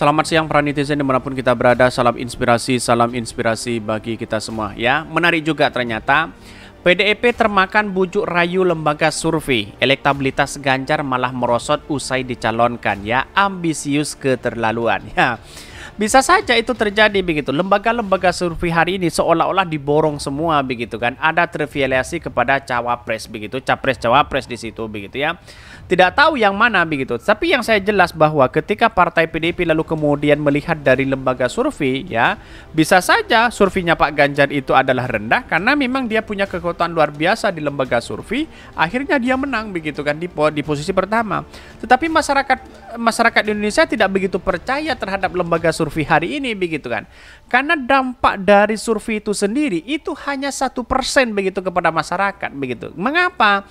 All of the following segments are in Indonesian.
Selamat siang para netizen dimanapun kita berada. Salam inspirasi, salam inspirasi bagi kita semua ya. Menarik juga ternyata PDIP e termakan bujuk rayu lembaga survei. Elektabilitas Ganjar malah merosot usai dicalonkan ya. Ambisius keterlaluan ya bisa saja itu terjadi begitu. Lembaga-lembaga survei hari ini seolah-olah diborong semua begitu kan. Ada trivialisasi kepada cawapres begitu, capres-cawapres di situ begitu ya. Tidak tahu yang mana begitu. Tapi yang saya jelas bahwa ketika partai PDIP lalu kemudian melihat dari lembaga survei ya, bisa saja surveinya Pak Ganjar itu adalah rendah karena memang dia punya kekuatan luar biasa di lembaga survei, akhirnya dia menang begitu kan di, di posisi pertama. Tetapi masyarakat masyarakat Indonesia tidak begitu percaya terhadap lembaga survei survei hari ini begitu kan. Karena dampak dari survei itu sendiri itu hanya satu persen begitu kepada masyarakat begitu. Mengapa?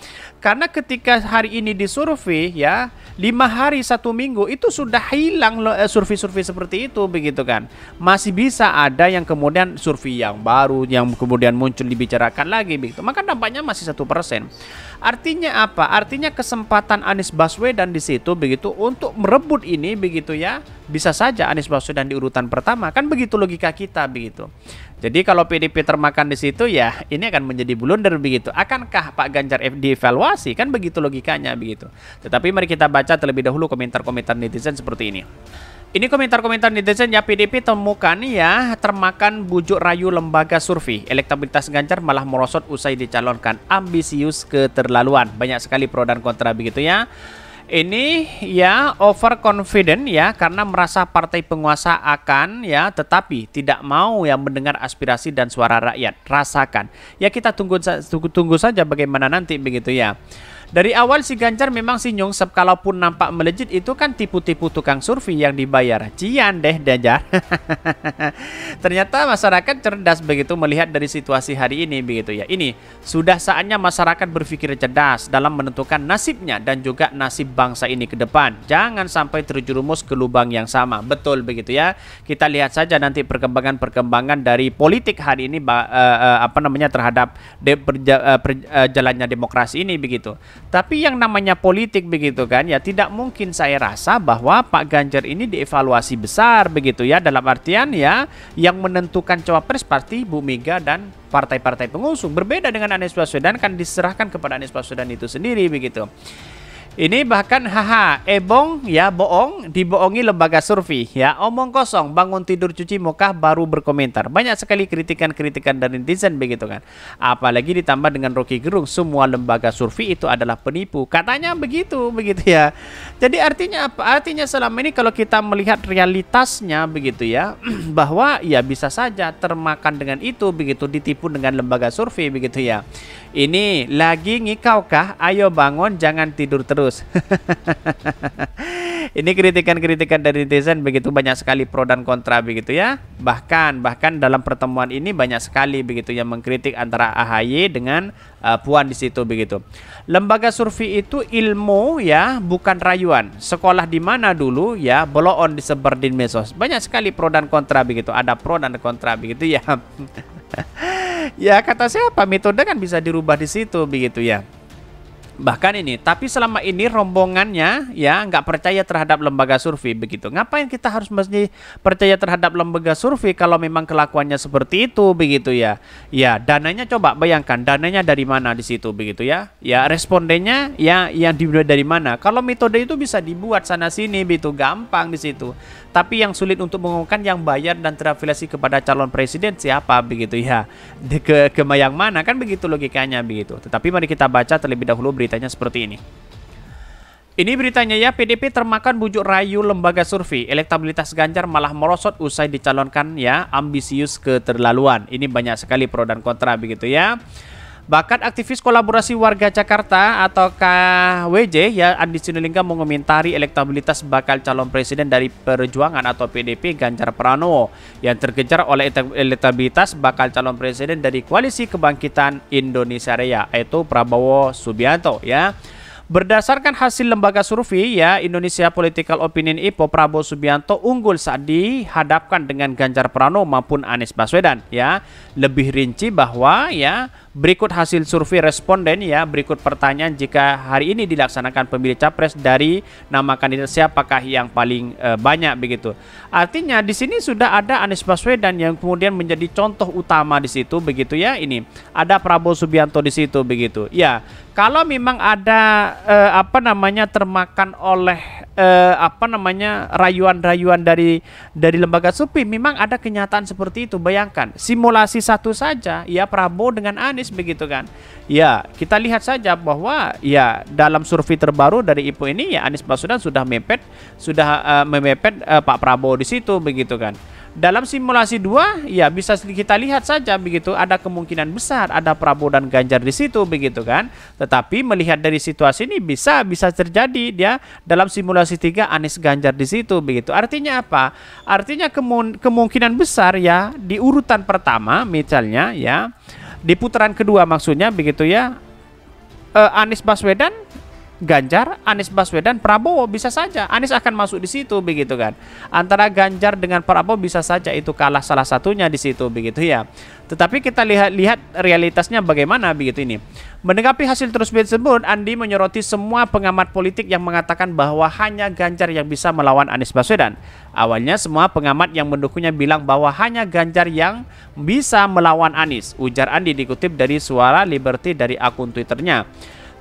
Karena ketika hari ini disurvei ya lima hari satu minggu itu sudah hilang eh, survei-survei seperti itu begitu kan. Masih bisa ada yang kemudian survei yang baru yang kemudian muncul dibicarakan lagi begitu. Maka dampaknya masih satu persen. Artinya apa? Artinya kesempatan Anies Baswedan di situ begitu untuk merebut ini begitu ya. Bisa saja Anies Baswedan di urutan pertama kan begitu logika kita begitu. Jadi kalau PDP termakan di situ ya ini akan menjadi blunder begitu. Akankah Pak Ganjar evaluasi Kan begitu logikanya begitu. Tetapi mari kita baca terlebih dahulu komentar-komentar netizen seperti ini. Ini komentar-komentar netizen ya PDP temukan ya termakan bujuk rayu lembaga survei. Elektabilitas Ganjar malah merosot usai dicalonkan. Ambisius keterlaluan. Banyak sekali pro dan kontra begitu ya. Ini ya over confident ya karena merasa partai penguasa akan ya tetapi tidak mau yang mendengar aspirasi dan suara rakyat. Rasakan. Ya kita tunggu tunggu, tunggu saja bagaimana nanti begitu ya. Dari awal si Ganjar memang si Nyungsep kalaupun nampak melejit itu kan tipu-tipu tukang survei yang dibayar. Cian deh Ganjar. Ternyata masyarakat cerdas begitu melihat dari situasi hari ini begitu ya. Ini sudah saatnya masyarakat berpikir cerdas dalam menentukan nasibnya dan juga nasib bangsa ini ke depan. Jangan sampai terjerumus ke lubang yang sama. Betul begitu ya. Kita lihat saja nanti perkembangan-perkembangan dari politik hari ini eh, eh, apa namanya terhadap eh, jalannya demokrasi ini begitu. Tapi yang namanya politik begitu kan ya tidak mungkin saya rasa bahwa Pak Ganjar ini dievaluasi besar begitu ya dalam artian ya yang menentukan cawapres pasti Bu Mega dan partai-partai pengusung berbeda dengan Anies Baswedan kan diserahkan kepada Anies Baswedan itu sendiri begitu. Ini bahkan haha, ebong ya boong, dibohongi lembaga survei ya. Omong kosong, bangun tidur cuci muka baru berkomentar. Banyak sekali kritikan-kritikan dari netizen begitu kan. Apalagi ditambah dengan Rocky Gerung, semua lembaga survei itu adalah penipu. Katanya begitu, begitu ya. Jadi artinya apa? Artinya selama ini kalau kita melihat realitasnya begitu ya, bahwa ya bisa saja termakan dengan itu begitu ditipu dengan lembaga survei begitu ya. Ini lagi ngikaukah? Ayo bangun, jangan tidur terus terus. Ini kritikan-kritikan dari netizen begitu banyak sekali pro dan kontra begitu ya. Bahkan bahkan dalam pertemuan ini banyak sekali begitu yang mengkritik antara AHY dengan uh, Puan di situ begitu. Lembaga survei itu ilmu ya, bukan rayuan. Sekolah di mana dulu ya, bloon disebar di mesos. Banyak sekali pro dan kontra begitu. Ada pro dan kontra begitu ya. ya kata siapa metode kan bisa dirubah di situ begitu ya. Bahkan ini, tapi selama ini rombongannya ya nggak percaya terhadap lembaga survei begitu. Ngapain kita harus mesti percaya terhadap lembaga survei kalau memang kelakuannya seperti itu begitu ya? Ya, dananya coba bayangkan, dananya dari mana di situ begitu ya? Ya, respondennya ya yang dibuat dari mana? Kalau metode itu bisa dibuat sana sini begitu, gampang di situ. Tapi yang sulit untuk mengumumkan yang bayar dan terafiliasi kepada calon presiden siapa begitu ya? Ke ke yang mana kan begitu logikanya begitu. Tetapi mari kita baca terlebih dahulu berita beritanya seperti ini. Ini beritanya ya, PDP termakan bujuk rayu lembaga survei. Elektabilitas Ganjar malah merosot usai dicalonkan ya, ambisius keterlaluan. Ini banyak sekali pro dan kontra begitu ya. Bakat aktivis kolaborasi warga Jakarta atau KWJ ya Andi Sinulinga mengomentari elektabilitas bakal calon presiden dari Perjuangan atau PDP Ganjar Pranowo yang terkejar oleh elektabilitas bakal calon presiden dari Koalisi Kebangkitan Indonesia Raya yaitu Prabowo Subianto ya. Berdasarkan hasil lembaga survei ya Indonesia Political Opinion IPO Prabowo Subianto unggul saat dihadapkan dengan Ganjar Pranowo maupun Anies Baswedan ya. Lebih rinci bahwa ya Berikut hasil survei responden ya, berikut pertanyaan jika hari ini dilaksanakan pemilih capres dari nama kandidat siapakah yang paling e, banyak begitu. Artinya di sini sudah ada Anies Baswedan yang kemudian menjadi contoh utama di situ begitu ya ini. Ada Prabowo Subianto di situ begitu. Ya, kalau memang ada e, apa namanya termakan oleh e, apa namanya rayuan-rayuan dari dari lembaga survei memang ada kenyataan seperti itu. Bayangkan simulasi satu saja ya Prabowo dengan Anies optimis begitu kan. Ya, kita lihat saja bahwa ya dalam survei terbaru dari IPO ini ya Anies Baswedan sudah mepet sudah uh, memepet uh, Pak Prabowo di situ begitu kan. Dalam simulasi dua ya bisa kita lihat saja begitu ada kemungkinan besar ada Prabowo dan Ganjar di situ begitu kan. Tetapi melihat dari situasi ini bisa bisa terjadi dia ya, dalam simulasi tiga Anies Ganjar di situ begitu. Artinya apa? Artinya kemungkinan besar ya di urutan pertama misalnya ya di putaran kedua maksudnya begitu ya uh, Anies Baswedan Ganjar, Anies Baswedan, Prabowo bisa saja Anies akan masuk di situ begitu kan. Antara Ganjar dengan Prabowo bisa saja itu kalah salah satunya di situ begitu ya. Tetapi kita lihat lihat realitasnya bagaimana begitu ini. Menanggapi hasil terus tersebut, Andi menyoroti semua pengamat politik yang mengatakan bahwa hanya Ganjar yang bisa melawan Anies Baswedan. Awalnya semua pengamat yang mendukungnya bilang bahwa hanya Ganjar yang bisa melawan Anies, ujar Andi dikutip dari suara Liberty dari akun Twitternya.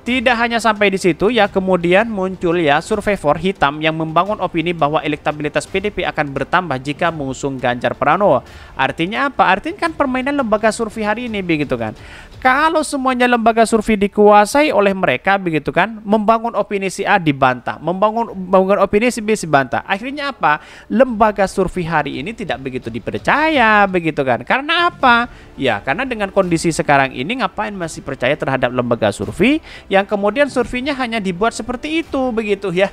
Tidak hanya sampai di situ ya, kemudian muncul ya survei for hitam yang membangun opini bahwa elektabilitas PDP akan bertambah jika mengusung Ganjar Pranowo. Artinya apa? Artinya kan permainan lembaga survei hari ini begitu kan. Kalau semuanya lembaga survei dikuasai oleh mereka begitu kan, membangun opini si A dibantah, membangun membangun opini si B dibantah. Akhirnya apa? Lembaga survei hari ini tidak begitu dipercaya begitu kan. Karena apa? Ya, karena dengan kondisi sekarang ini ngapain masih percaya terhadap lembaga survei? Ya yang kemudian surveinya hanya dibuat seperti itu begitu ya.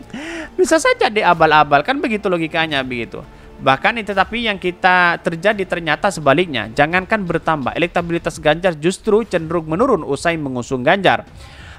Bisa saja di abal abal kan begitu logikanya begitu. Bahkan itu tapi yang kita terjadi ternyata sebaliknya. Jangankan bertambah, elektabilitas Ganjar justru cenderung menurun usai mengusung Ganjar.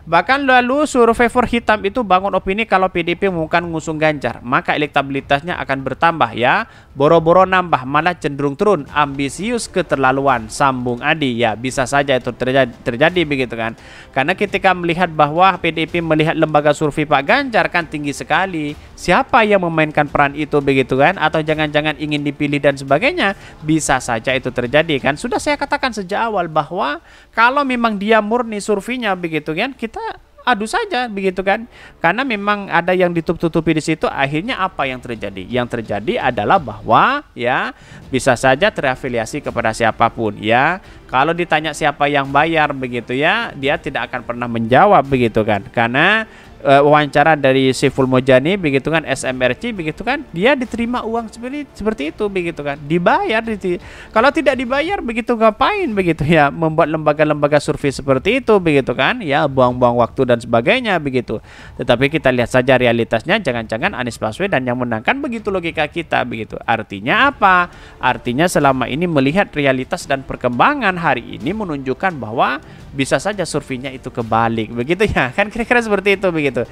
Bahkan lalu survei for hitam itu bangun opini kalau PDP bukan ngusung Ganjar, maka elektabilitasnya akan bertambah ya. Boro-boro nambah malah cenderung turun, ambisius keterlaluan, sambung Adi. Ya, bisa saja itu terjadi, terjadi begitu kan. Karena ketika melihat bahwa PDP melihat lembaga survei Pak Ganjar kan tinggi sekali, siapa yang memainkan peran itu begitu kan atau jangan-jangan ingin dipilih dan sebagainya, bisa saja itu terjadi kan. Sudah saya katakan sejak awal bahwa kalau memang dia murni surveinya begitu kan, kita kita adu saja begitu kan karena memang ada yang ditutup-tutupi di situ akhirnya apa yang terjadi yang terjadi adalah bahwa ya bisa saja terafiliasi kepada siapapun ya kalau ditanya siapa yang bayar begitu ya dia tidak akan pernah menjawab begitu kan karena Eh, wawancara dari Siful Mojani begitu kan SMRC begitu kan dia diterima uang seperti seperti itu begitu kan dibayar di, kalau tidak dibayar begitu ngapain begitu ya membuat lembaga-lembaga survei seperti itu begitu kan ya buang-buang waktu dan sebagainya begitu tetapi kita lihat saja realitasnya jangan-jangan Anies Baswedan yang menangkan begitu logika kita begitu artinya apa artinya selama ini melihat realitas dan perkembangan hari ini menunjukkan bahwa bisa saja surveinya itu kebalik begitu ya kan kira-kira seperti itu begitu gitu.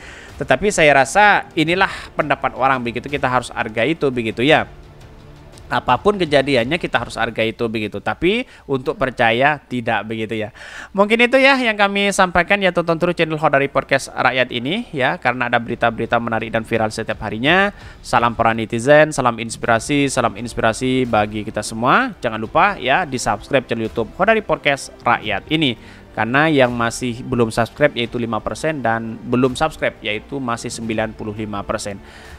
Tetapi saya rasa inilah pendapat orang begitu kita harus harga itu begitu ya apapun kejadiannya kita harus harga itu begitu. Tapi untuk percaya tidak begitu ya. Mungkin itu ya yang kami sampaikan ya tonton terus channel Hodari Podcast Rakyat ini ya karena ada berita-berita menarik dan viral setiap harinya. Salam para netizen, salam inspirasi, salam inspirasi bagi kita semua. Jangan lupa ya di-subscribe channel YouTube Hodari Podcast Rakyat ini karena yang masih belum subscribe yaitu 5% dan belum subscribe yaitu masih 95%.